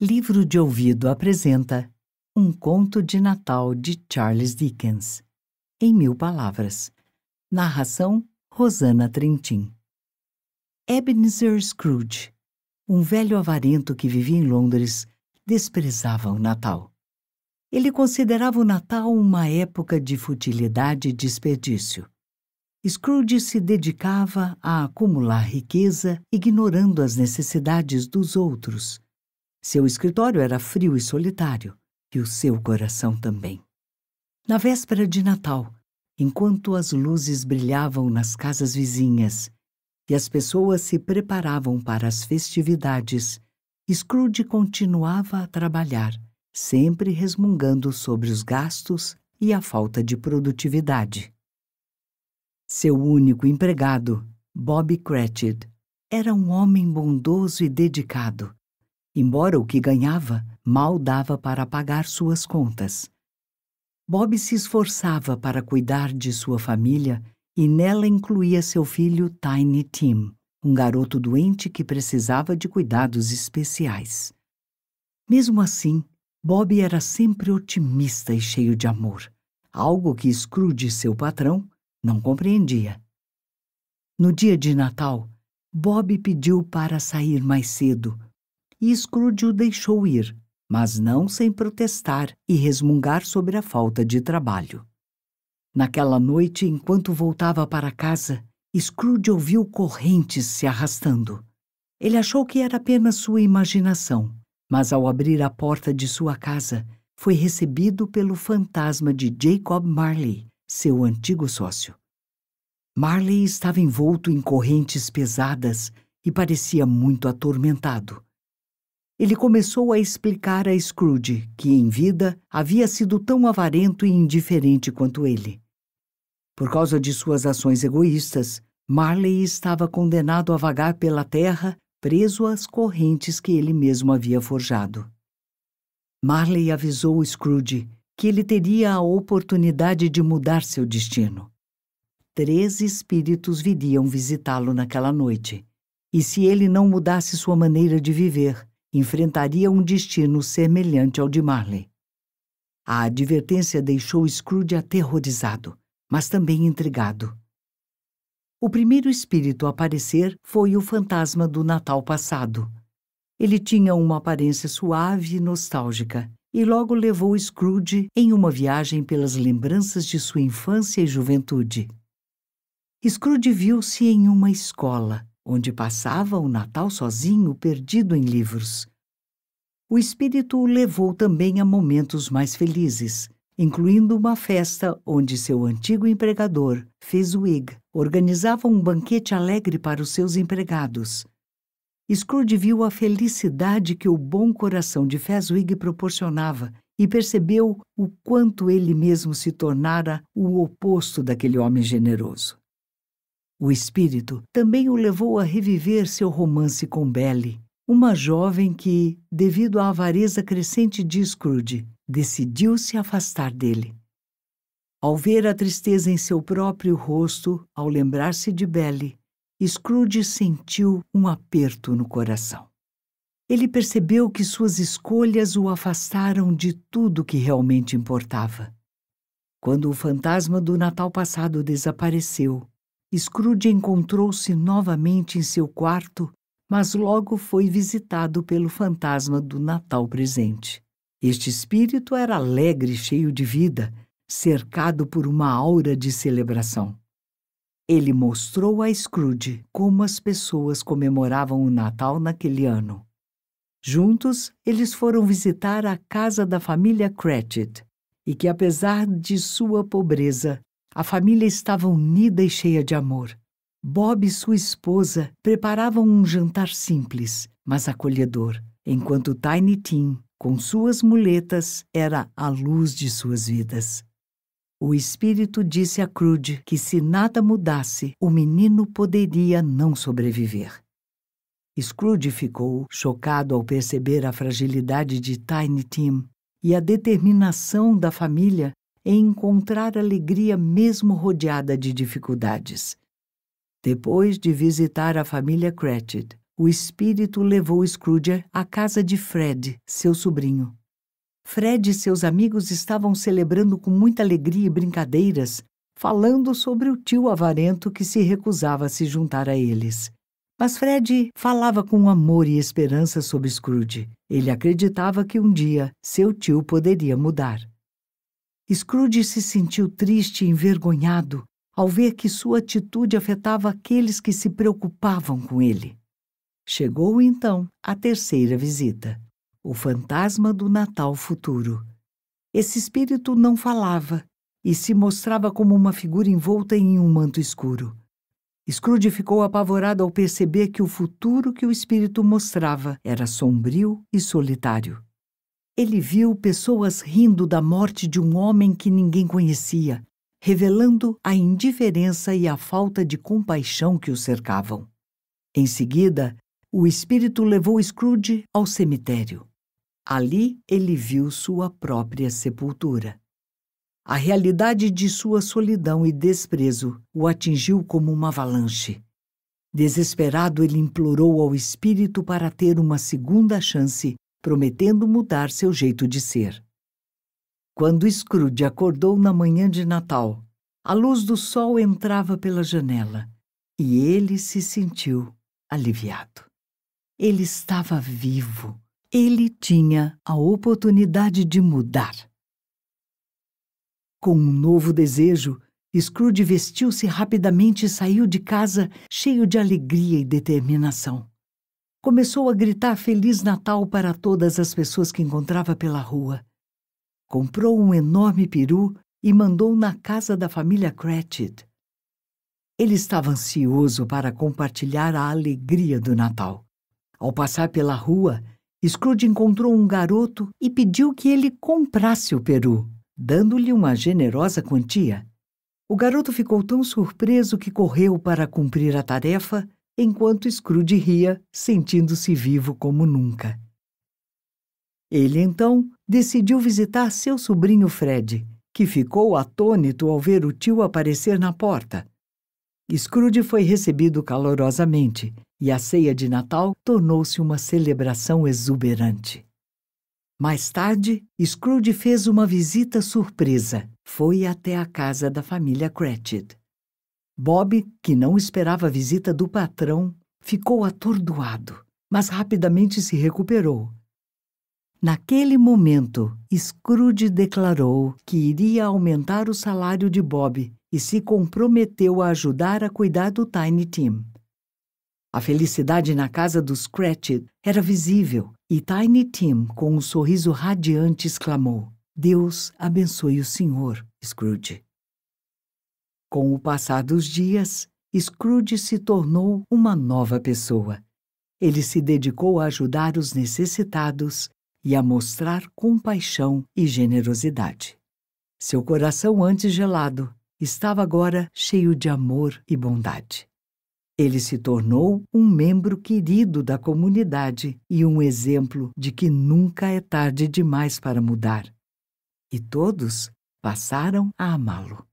Livro de Ouvido apresenta Um Conto de Natal de Charles Dickens, em mil palavras. Narração Rosana Trentin. Ebenezer Scrooge, um velho avarento que vivia em Londres, desprezava o Natal. Ele considerava o Natal uma época de futilidade e desperdício. Scrooge se dedicava a acumular riqueza, ignorando as necessidades dos outros seu escritório era frio e solitário, e o seu coração também. Na véspera de Natal, enquanto as luzes brilhavam nas casas vizinhas e as pessoas se preparavam para as festividades, Scrooge continuava a trabalhar, sempre resmungando sobre os gastos e a falta de produtividade. Seu único empregado, Bob Cratchit, era um homem bondoso e dedicado, embora o que ganhava mal dava para pagar suas contas. Bob se esforçava para cuidar de sua família e nela incluía seu filho Tiny Tim, um garoto doente que precisava de cuidados especiais. Mesmo assim, Bob era sempre otimista e cheio de amor, algo que Scrooge, seu patrão, não compreendia. No dia de Natal, Bob pediu para sair mais cedo e Scrooge o deixou ir, mas não sem protestar e resmungar sobre a falta de trabalho. Naquela noite, enquanto voltava para casa, Scrooge ouviu correntes se arrastando. Ele achou que era apenas sua imaginação, mas ao abrir a porta de sua casa, foi recebido pelo fantasma de Jacob Marley, seu antigo sócio. Marley estava envolto em correntes pesadas e parecia muito atormentado. Ele começou a explicar a Scrooge que, em vida, havia sido tão avarento e indiferente quanto ele. Por causa de suas ações egoístas, Marley estava condenado a vagar pela terra, preso às correntes que ele mesmo havia forjado. Marley avisou Scrooge que ele teria a oportunidade de mudar seu destino. Três espíritos viriam visitá-lo naquela noite, e se ele não mudasse sua maneira de viver, enfrentaria um destino semelhante ao de Marley. A advertência deixou Scrooge aterrorizado, mas também intrigado. O primeiro espírito a aparecer foi o fantasma do Natal passado. Ele tinha uma aparência suave e nostálgica, e logo levou Scrooge em uma viagem pelas lembranças de sua infância e juventude. Scrooge viu-se em uma escola, onde passava o Natal sozinho, perdido em livros. O espírito o levou também a momentos mais felizes, incluindo uma festa onde seu antigo empregador, Fezwig, organizava um banquete alegre para os seus empregados. Scrooge viu a felicidade que o bom coração de Fezwig proporcionava e percebeu o quanto ele mesmo se tornara o oposto daquele homem generoso. O espírito também o levou a reviver seu romance com Belle, uma jovem que, devido à avareza crescente de Scrooge, decidiu se afastar dele. Ao ver a tristeza em seu próprio rosto, ao lembrar-se de Belle, Scrooge sentiu um aperto no coração. Ele percebeu que suas escolhas o afastaram de tudo que realmente importava. Quando o fantasma do Natal passado desapareceu, Scrooge encontrou-se novamente em seu quarto, mas logo foi visitado pelo fantasma do Natal presente. Este espírito era alegre e cheio de vida, cercado por uma aura de celebração. Ele mostrou a Scrooge como as pessoas comemoravam o Natal naquele ano. Juntos, eles foram visitar a casa da família Cratchit e que, apesar de sua pobreza, a família estava unida e cheia de amor. Bob e sua esposa preparavam um jantar simples, mas acolhedor, enquanto Tiny Tim, com suas muletas, era a luz de suas vidas. O espírito disse a Crude que se nada mudasse, o menino poderia não sobreviver. Scrooge ficou chocado ao perceber a fragilidade de Tiny Tim e a determinação da família é encontrar alegria mesmo rodeada de dificuldades. Depois de visitar a família Cratchit, o espírito levou Scrooge à casa de Fred, seu sobrinho. Fred e seus amigos estavam celebrando com muita alegria e brincadeiras, falando sobre o tio avarento que se recusava a se juntar a eles. Mas Fred falava com amor e esperança sobre Scrooge. Ele acreditava que um dia seu tio poderia mudar. Scrooge se sentiu triste e envergonhado ao ver que sua atitude afetava aqueles que se preocupavam com ele. Chegou então a terceira visita, o fantasma do Natal futuro. Esse espírito não falava e se mostrava como uma figura envolta em um manto escuro. Scrooge ficou apavorado ao perceber que o futuro que o espírito mostrava era sombrio e solitário. Ele viu pessoas rindo da morte de um homem que ninguém conhecia, revelando a indiferença e a falta de compaixão que o cercavam. Em seguida, o espírito levou Scrooge ao cemitério. Ali ele viu sua própria sepultura. A realidade de sua solidão e desprezo o atingiu como uma avalanche. Desesperado, ele implorou ao espírito para ter uma segunda chance prometendo mudar seu jeito de ser. Quando Scrooge acordou na manhã de Natal, a luz do sol entrava pela janela e ele se sentiu aliviado. Ele estava vivo. Ele tinha a oportunidade de mudar. Com um novo desejo, Scrooge vestiu-se rapidamente e saiu de casa cheio de alegria e determinação começou a gritar Feliz Natal para todas as pessoas que encontrava pela rua. Comprou um enorme peru e mandou na casa da família Cratchit. Ele estava ansioso para compartilhar a alegria do Natal. Ao passar pela rua, Scrooge encontrou um garoto e pediu que ele comprasse o peru, dando-lhe uma generosa quantia. O garoto ficou tão surpreso que correu para cumprir a tarefa enquanto Scrooge ria, sentindo-se vivo como nunca. Ele então decidiu visitar seu sobrinho Fred, que ficou atônito ao ver o tio aparecer na porta. Scrooge foi recebido calorosamente e a ceia de Natal tornou-se uma celebração exuberante. Mais tarde, Scrooge fez uma visita surpresa. Foi até a casa da família Cratchit. Bob, que não esperava a visita do patrão, ficou atordoado, mas rapidamente se recuperou. Naquele momento, Scrooge declarou que iria aumentar o salário de Bob e se comprometeu a ajudar a cuidar do Tiny Tim. A felicidade na casa do Scratch era visível e Tiny Tim, com um sorriso radiante, exclamou: Deus abençoe o senhor, Scrooge. Com o passar dos dias, Scrooge se tornou uma nova pessoa. Ele se dedicou a ajudar os necessitados e a mostrar compaixão e generosidade. Seu coração antes gelado estava agora cheio de amor e bondade. Ele se tornou um membro querido da comunidade e um exemplo de que nunca é tarde demais para mudar. E todos passaram a amá-lo.